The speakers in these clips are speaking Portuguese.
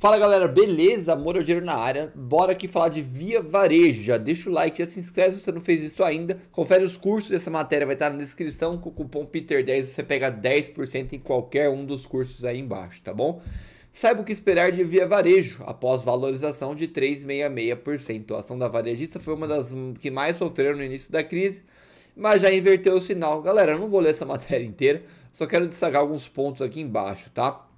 Fala galera, beleza? Amor ao é dinheiro na área. Bora aqui falar de Via Varejo. Já deixa o like, já se inscreve se você não fez isso ainda. Confere os cursos dessa matéria, vai estar na descrição. Com o cupom PETER10 você pega 10% em qualquer um dos cursos aí embaixo, tá bom? Saiba o que esperar de Via Varejo após valorização de 3,66%. A ação da varejista foi uma das que mais sofreram no início da crise mas já inverteu o sinal. Galera, eu não vou ler essa matéria inteira, só quero destacar alguns pontos aqui embaixo, tá?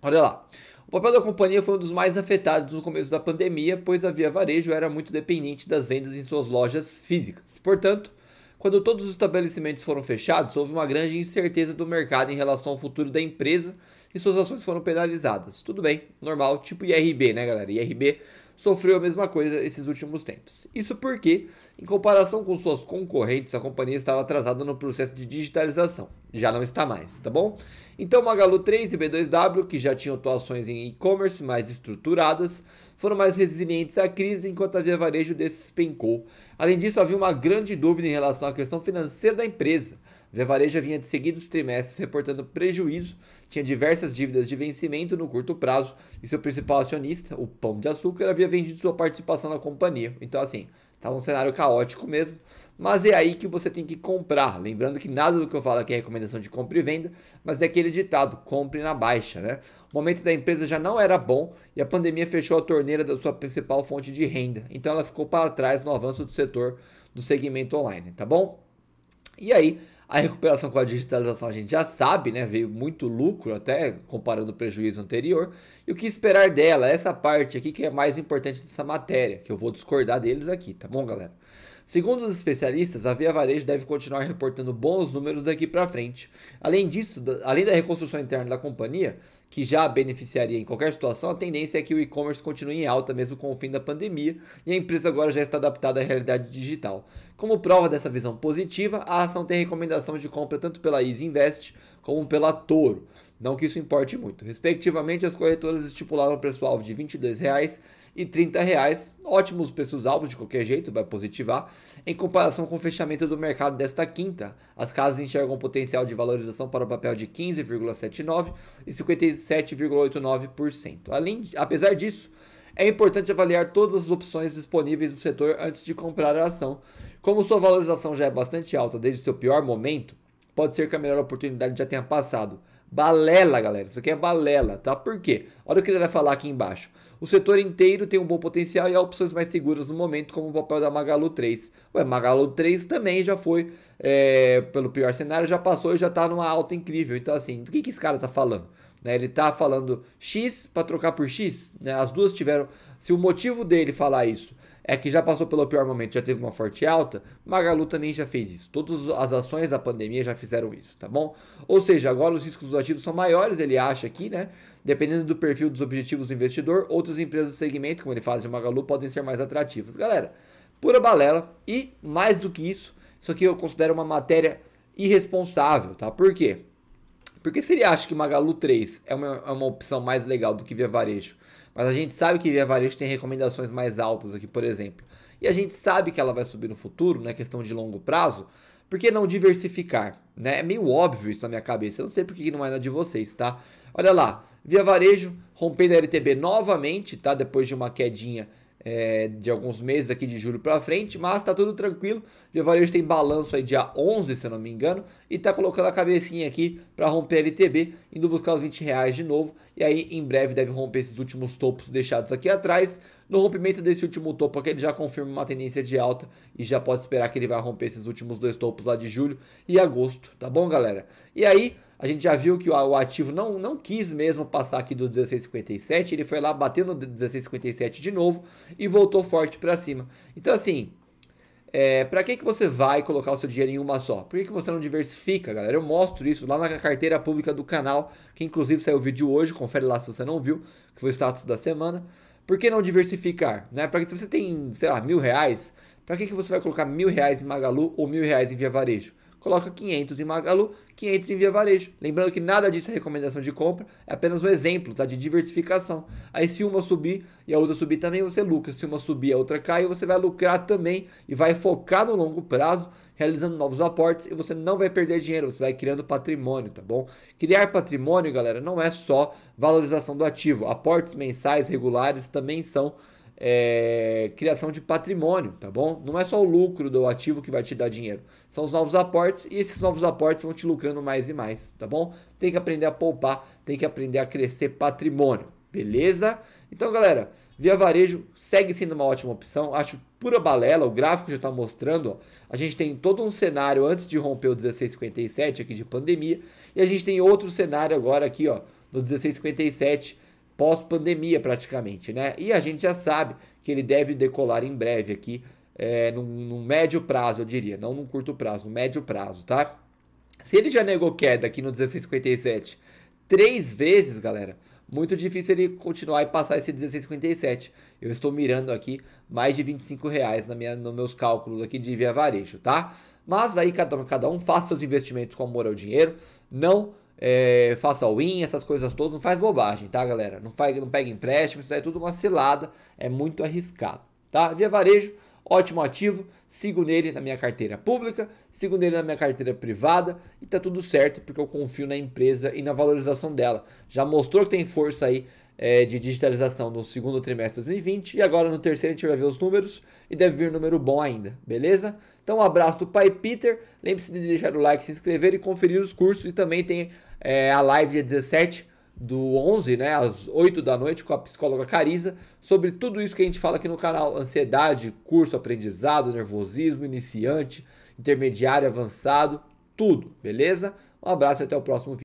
Olha lá. O papel da companhia foi um dos mais afetados no começo da pandemia, pois a Via Varejo era muito dependente das vendas em suas lojas físicas. Portanto, quando todos os estabelecimentos foram fechados, houve uma grande incerteza do mercado em relação ao futuro da empresa e suas ações foram penalizadas. Tudo bem, normal, tipo IRB, né, galera? IRB sofreu a mesma coisa esses últimos tempos. Isso porque, em comparação com suas concorrentes, a companhia estava atrasada no processo de digitalização. Já não está mais, tá bom? Então, Magalu 3 e B2W, que já tinham atuações em e-commerce mais estruturadas, foram mais resilientes à crise, enquanto a Via Varejo despencou. Além disso, havia uma grande dúvida em relação à questão financeira da empresa. Vevareja vinha de seguidos trimestres reportando prejuízo, tinha diversas dívidas de vencimento no curto prazo e seu principal acionista, o Pão de Açúcar, havia vendido sua participação na companhia. Então, assim, estava um cenário caótico mesmo, mas é aí que você tem que comprar. Lembrando que nada do que eu falo aqui é recomendação de compra e venda, mas é aquele ditado: compre na baixa, né? O momento da empresa já não era bom e a pandemia fechou a torneira da sua principal fonte de renda, então ela ficou para trás no avanço do setor do segmento online, tá bom? E aí, a recuperação com a digitalização a gente já sabe, né? Veio muito lucro até comparando o prejuízo anterior. E o que esperar dela? Essa parte aqui que é mais importante dessa matéria, que eu vou discordar deles aqui, tá bom, galera? Segundo os especialistas, a Via Varejo deve continuar reportando bons números daqui para frente. Além disso, além da reconstrução interna da companhia, que já beneficiaria em qualquer situação, a tendência é que o e-commerce continue em alta mesmo com o fim da pandemia e a empresa agora já está adaptada à realidade digital. Como prova dessa visão positiva, a ação tem recomendação de compra tanto pela Easy Invest como pela Toro, não que isso importe muito. Respectivamente, as corretoras estipularam preço-alvo de R$ 22,00 e R$ 30,00, ótimos preços-alvo de qualquer jeito, vai positivar, em comparação com o fechamento do mercado desta quinta. As casas enxergam um potencial de valorização para o papel de 15,79 e 7,89%. Além, apesar disso, é importante avaliar todas as opções disponíveis do setor antes de comprar a ação. Como sua valorização já é bastante alta desde seu pior momento, pode ser que a melhor oportunidade já tenha passado. Balela, galera. Isso aqui é balela, tá? Por quê? Olha o que ele vai falar aqui embaixo. O setor inteiro tem um bom potencial e há opções mais seguras no momento, como o papel da Magalu 3. Ué, Magalu 3 também já foi, é, pelo pior cenário, já passou e já tá numa alta incrível. Então, assim, do que, que esse cara tá falando? Né? Ele está falando X para trocar por X. Né? As duas tiveram. Se o motivo dele falar isso é que já passou pelo pior momento, já teve uma forte alta, Magalu também já fez isso. Todas as ações da pandemia já fizeram isso, tá bom? Ou seja, agora os riscos dos ativos são maiores, ele acha aqui, né? Dependendo do perfil dos objetivos do investidor, outras empresas do segmento, como ele fala de Magalu, podem ser mais atrativas. Galera, pura balela e mais do que isso, isso aqui eu considero uma matéria irresponsável, tá? Por quê? Porque se ele acha que Magalu 3 é uma, é uma opção mais legal do que Via Varejo, mas a gente sabe que Via Varejo tem recomendações mais altas aqui, por exemplo, e a gente sabe que ela vai subir no futuro, né, questão de longo prazo, por que não diversificar? Né? É meio óbvio isso na minha cabeça, eu não sei por que não é na de vocês, tá? Olha lá, Via Varejo rompendo a LTB novamente, tá? Depois de uma quedinha é, de alguns meses aqui de julho para frente, mas tá tudo tranquilo. O varejo tem balanço aí dia 11, se eu não me engano, e tá colocando a cabecinha aqui para romper a LTB, indo buscar os 20 reais de novo, e aí em breve deve romper esses últimos topos deixados aqui atrás. No rompimento desse último topo aquele é ele já confirma uma tendência de alta e já pode esperar que ele vai romper esses últimos dois topos lá de julho e agosto, tá bom, galera? E aí, a gente já viu que o ativo não, não quis mesmo passar aqui do 16,57, ele foi lá, batendo no 16,57 de novo e voltou forte para cima. Então, assim, é, para que, que você vai colocar o seu dinheiro em uma só? Por que, que você não diversifica, galera? Eu mostro isso lá na carteira pública do canal, que inclusive saiu o vídeo hoje, confere lá se você não viu, que foi o status da semana por que não diversificar? Né? que se você tem, sei lá, mil reais, para que, que você vai colocar mil reais em Magalu ou mil reais em Via Varejo? coloca 500 em Magalu, 500 em Via Varejo. Lembrando que nada disso é recomendação de compra, é apenas um exemplo tá? de diversificação. Aí se uma subir e a outra subir também, você lucra. Se uma subir e a outra cai, você vai lucrar também e vai focar no longo prazo, realizando novos aportes e você não vai perder dinheiro, você vai criando patrimônio, tá bom? Criar patrimônio, galera, não é só valorização do ativo. Aportes mensais regulares também são é, criação de patrimônio, tá bom? Não é só o lucro do ativo que vai te dar dinheiro, são os novos aportes e esses novos aportes vão te lucrando mais e mais, tá bom? Tem que aprender a poupar, tem que aprender a crescer patrimônio, beleza? Então, galera, Via Varejo segue sendo uma ótima opção, acho pura balela, o gráfico já está mostrando, ó, a gente tem todo um cenário antes de romper o 1657 aqui de pandemia e a gente tem outro cenário agora aqui, ó, no 1657 pós-pandemia praticamente, né? E a gente já sabe que ele deve decolar em breve aqui, é, no médio prazo, eu diria, não no curto prazo, no médio prazo, tá? Se ele já negou queda aqui no 1657 três vezes, galera, muito difícil ele continuar e passar esse 16,57. Eu estou mirando aqui mais de 25 reais na minha, nos meus cálculos aqui de via varejo, tá? Mas aí cada, cada um faça seus investimentos com amor ao dinheiro, não é, faça all-in, essas coisas todas, não faz bobagem, tá, galera? Não, faz, não pega empréstimo, isso é tudo uma cilada, é muito arriscado, tá? Via Varejo, ótimo ativo, sigo nele na minha carteira pública, sigo nele na minha carteira privada e tá tudo certo porque eu confio na empresa e na valorização dela. Já mostrou que tem força aí é, de digitalização no segundo trimestre de 2020 e agora no terceiro a gente vai ver os números e deve vir número bom ainda, beleza? Então um abraço do pai Peter, lembre-se de deixar o like, se inscrever e conferir os cursos e também tem é, a live é dia 17 do 11, né, às 8 da noite, com a psicóloga Cariza, sobre tudo isso que a gente fala aqui no canal: ansiedade, curso, aprendizado, nervosismo, iniciante, intermediário, avançado, tudo, beleza? Um abraço e até o próximo vídeo.